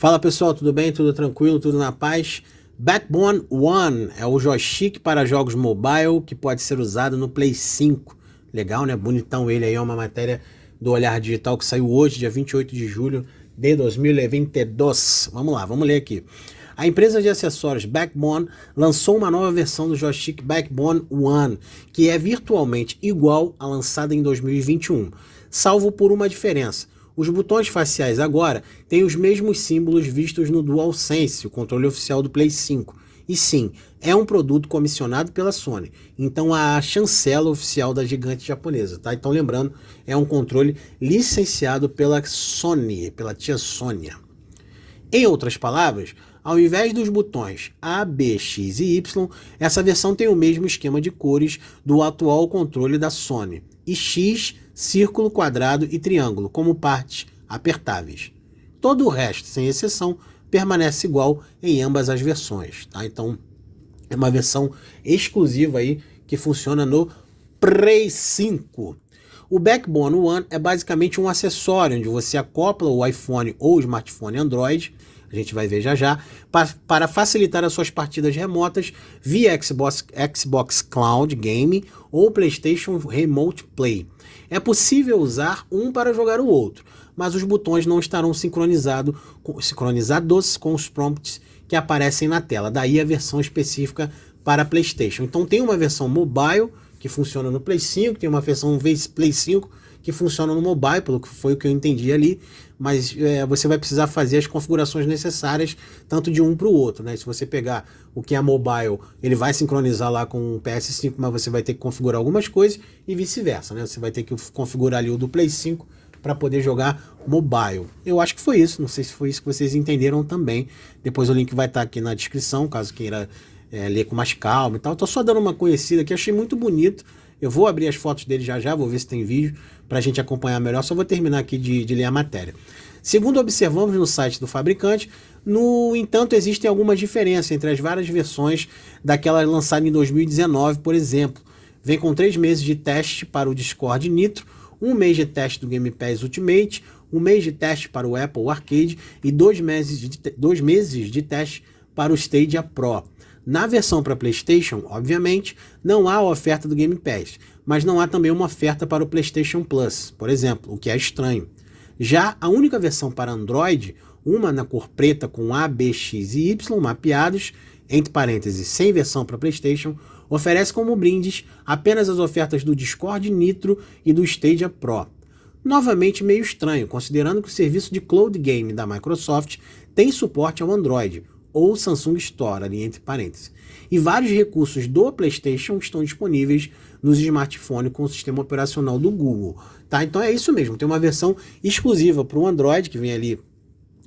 Fala pessoal, tudo bem? Tudo tranquilo? Tudo na paz? Backbone One é o joystick para jogos mobile que pode ser usado no Play 5. Legal, né? Bonitão ele aí, é uma matéria do Olhar Digital que saiu hoje, dia 28 de julho de 2022. Vamos lá, vamos ler aqui. A empresa de acessórios Backbone lançou uma nova versão do joystick Backbone One, que é virtualmente igual à lançada em 2021, salvo por uma diferença. Os botões faciais agora têm os mesmos símbolos vistos no DualSense, o controle oficial do Play 5. E sim, é um produto comissionado pela Sony, então a chancela oficial da gigante japonesa, tá? Então lembrando, é um controle licenciado pela Sony, pela tia Sônia. Em outras palavras, ao invés dos botões A, B, X e Y, essa versão tem o mesmo esquema de cores do atual controle da Sony. E X círculo, quadrado e triângulo como partes apertáveis. Todo o resto, sem exceção, permanece igual em ambas as versões, tá? Então, é uma versão exclusiva aí que funciona no Prey 5. O Backbone One é basicamente um acessório onde você acopla o iPhone ou o smartphone Android, a gente vai ver já já, para facilitar as suas partidas remotas via Xbox, Xbox Cloud Game ou PlayStation Remote Play. É possível usar um para jogar o outro, mas os botões não estarão sincronizado, sincronizados com os prompts que aparecem na tela. Daí a versão específica para PlayStation. Então tem uma versão mobile que funciona no Play 5, tem uma versão Play 5 que funcionam no mobile, pelo que foi o que eu entendi ali, mas é, você vai precisar fazer as configurações necessárias, tanto de um para o outro, né? Se você pegar o que é mobile, ele vai sincronizar lá com o PS5, mas você vai ter que configurar algumas coisas e vice-versa, né? Você vai ter que configurar ali o do Play 5 para poder jogar mobile. Eu acho que foi isso, não sei se foi isso que vocês entenderam também. Depois o link vai estar tá aqui na descrição, caso queira é, ler com mais calma e tal. Tô só dando uma conhecida que achei muito bonito eu vou abrir as fotos dele já já, vou ver se tem vídeo para a gente acompanhar melhor. Só vou terminar aqui de, de ler a matéria. Segundo observamos no site do fabricante, no entanto, existem algumas diferenças entre as várias versões daquela lançada em 2019, por exemplo. Vem com três meses de teste para o Discord Nitro, um mês de teste do Game Pass Ultimate, um mês de teste para o Apple Arcade e dois meses de, dois meses de teste para o Stadia Pro. Na versão para PlayStation, obviamente, não há oferta do Game Pass, mas não há também uma oferta para o PlayStation Plus, por exemplo, o que é estranho. Já a única versão para Android, uma na cor preta com A, B, X e Y mapeados, entre parênteses, sem versão para PlayStation, oferece como brindes apenas as ofertas do Discord Nitro e do Stadia Pro. Novamente meio estranho, considerando que o serviço de cloud game da Microsoft tem suporte ao Android, ou Samsung Store, ali entre parênteses. E vários recursos do PlayStation estão disponíveis nos smartphones com o sistema operacional do Google, tá? Então é isso mesmo, tem uma versão exclusiva para o Android, que vem ali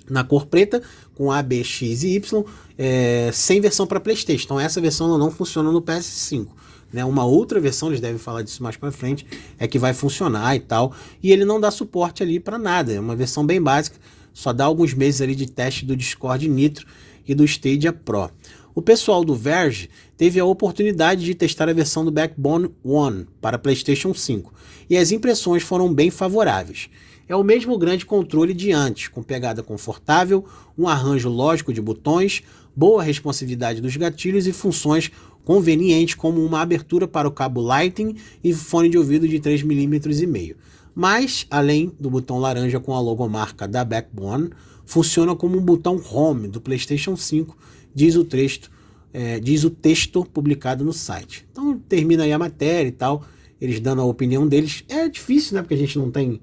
na cor preta, com A, B, X e Y, é, sem versão para PlayStation. Então essa versão não funciona no PS5. Né, uma outra versão, eles devem falar disso mais para frente, é que vai funcionar e tal. E ele não dá suporte ali para nada, é uma versão bem básica só dá alguns meses ali de teste do Discord Nitro e do Stadia Pro. O pessoal do Verge teve a oportunidade de testar a versão do Backbone One para PlayStation 5 e as impressões foram bem favoráveis. É o mesmo grande controle de antes, com pegada confortável, um arranjo lógico de botões, boa responsividade dos gatilhos e funções convenientes como uma abertura para o cabo Lightning e fone de ouvido de 3,5 mm mas além do botão laranja com a logomarca da Backbone, funciona como um botão home do PlayStation 5, diz o texto, é, diz o texto publicado no site. Então termina aí a matéria e tal, eles dando a opinião deles. É difícil, né? Porque a gente não tem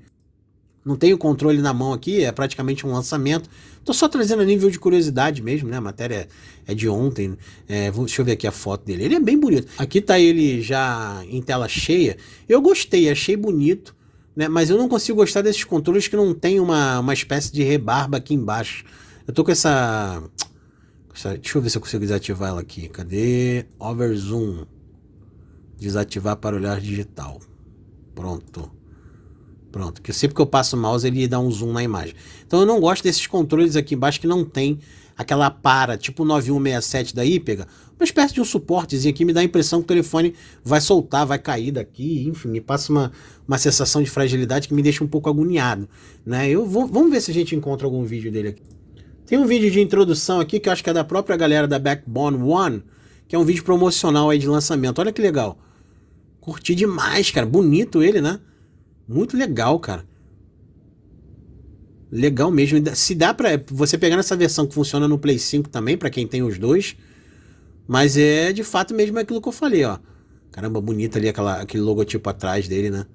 não tem o controle na mão aqui, é praticamente um lançamento. Tô só trazendo a nível de curiosidade mesmo, né? A matéria é de ontem. É, vou, deixa eu ver aqui a foto dele. Ele é bem bonito. Aqui tá ele já em tela cheia. Eu gostei, achei bonito né? Mas eu não consigo gostar desses controles que não tem uma, uma espécie de rebarba aqui embaixo. Eu tô com essa, essa Deixa eu ver se eu consigo desativar ela aqui. Cadê? Overzoom. Desativar para olhar digital. Pronto. Pronto, que sempre que eu passo o mouse ele dá um zoom na imagem. Então eu não gosto desses controles aqui embaixo que não tem aquela para, tipo 9167 da Ípega, uma espécie de um suportezinho aqui, me dá a impressão que o telefone vai soltar, vai cair daqui, enfim, me passa uma, uma sensação de fragilidade que me deixa um pouco agoniado, né? Eu vou, vamos ver se a gente encontra algum vídeo dele aqui. Tem um vídeo de introdução aqui que eu acho que é da própria galera da Backbone One, que é um vídeo promocional aí de lançamento. Olha que legal. Curti demais, cara. Bonito ele, né? Muito legal, cara. Legal mesmo. Se dá para você pegar nessa versão que funciona no Play 5 também, para quem tem os dois. Mas é de fato mesmo aquilo que eu falei, ó. Caramba, bonito ali aquela, aquele logotipo atrás dele, né?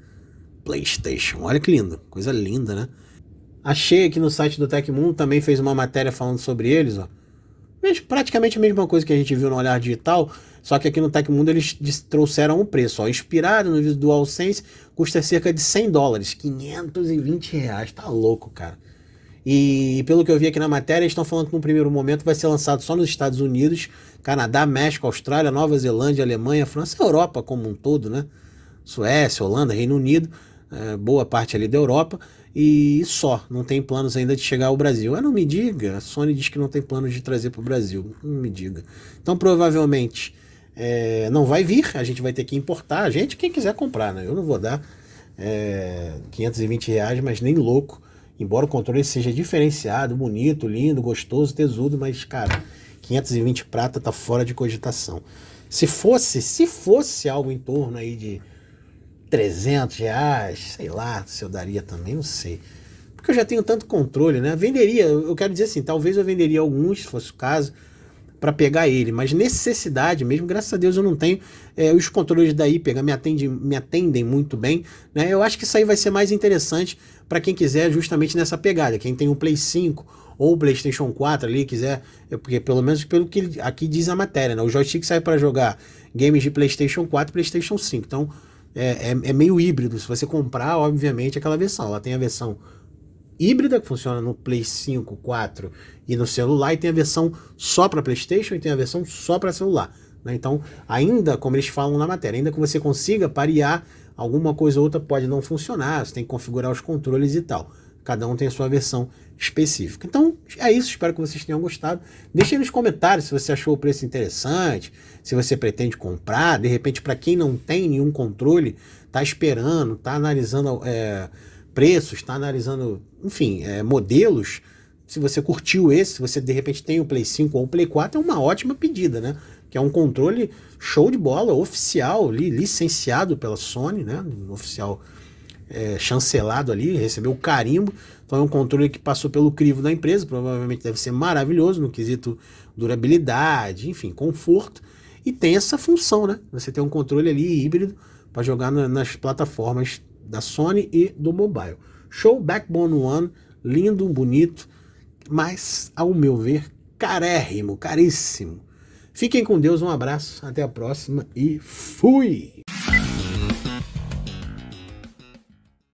PlayStation. Olha que lindo. Coisa linda, né? Achei aqui no site do Tecmundo também fez uma matéria falando sobre eles, ó. praticamente a mesma coisa que a gente viu no Olhar Digital. Só que aqui no Tecmundo eles trouxeram um preço, ó, inspirado no vídeo do AllSense, custa cerca de 100 dólares, 520 reais, tá louco, cara. E pelo que eu vi aqui na matéria, eles estão falando que no primeiro momento vai ser lançado só nos Estados Unidos, Canadá, México, Austrália, Nova Zelândia, Alemanha, França, Europa como um todo, né? Suécia, Holanda, Reino Unido, é, boa parte ali da Europa, e só, não tem planos ainda de chegar ao Brasil. Ah, não me diga, a Sony diz que não tem planos de trazer para o Brasil, não me diga. Então provavelmente é, não vai vir, a gente vai ter que importar, a gente, quem quiser comprar, né? Eu não vou dar é, 520 reais, mas nem louco. Embora o controle seja diferenciado, bonito, lindo, gostoso, tesudo, mas, cara, 520 prata tá fora de cogitação. Se fosse, se fosse algo em torno aí de 300 reais, sei lá, se eu daria também, não sei. Porque eu já tenho tanto controle, né? Venderia, eu quero dizer assim, talvez eu venderia alguns, se fosse o caso, para pegar ele, mas necessidade mesmo, graças a Deus eu não tenho. É, os controles da IPEGA me atendem, me atendem muito bem. Né? Eu acho que isso aí vai ser mais interessante para quem quiser justamente nessa pegada. Quem tem um Play 5 ou PlayStation 4 ali quiser, é, porque pelo menos pelo que aqui diz a matéria, né? o joystick sai para jogar games de PlayStation 4 e PlayStation 5. Então é, é, é meio híbrido. Se você comprar, obviamente, aquela versão, ela tem a versão híbrida, que funciona no Play 5, 4 e no celular, e tem a versão só para PlayStation e tem a versão só para celular. Né? Então, ainda como eles falam na matéria, ainda que você consiga parear, alguma coisa ou outra pode não funcionar, você tem que configurar os controles e tal. Cada um tem a sua versão específica. Então, é isso. Espero que vocês tenham gostado. Deixe aí nos comentários se você achou o preço interessante, se você pretende comprar. De repente, para quem não tem nenhum controle, está esperando, está analisando. É, preços, está analisando, enfim, é, modelos. Se você curtiu esse, se você de repente tem o Play 5 ou o Play 4, é uma ótima pedida, né? Que é um controle show de bola, oficial, li, licenciado pela Sony, né? Um oficial é, chancelado ali, recebeu o carimbo. Então é um controle que passou pelo crivo da empresa, provavelmente deve ser maravilhoso no quesito durabilidade, enfim, conforto. E tem essa função, né? Você tem um controle ali híbrido para jogar na, nas plataformas da Sony e do mobile. Show Backbone One, lindo, bonito, mas ao meu ver, carérrimo, caríssimo. Fiquem com Deus, um abraço, até a próxima e fui!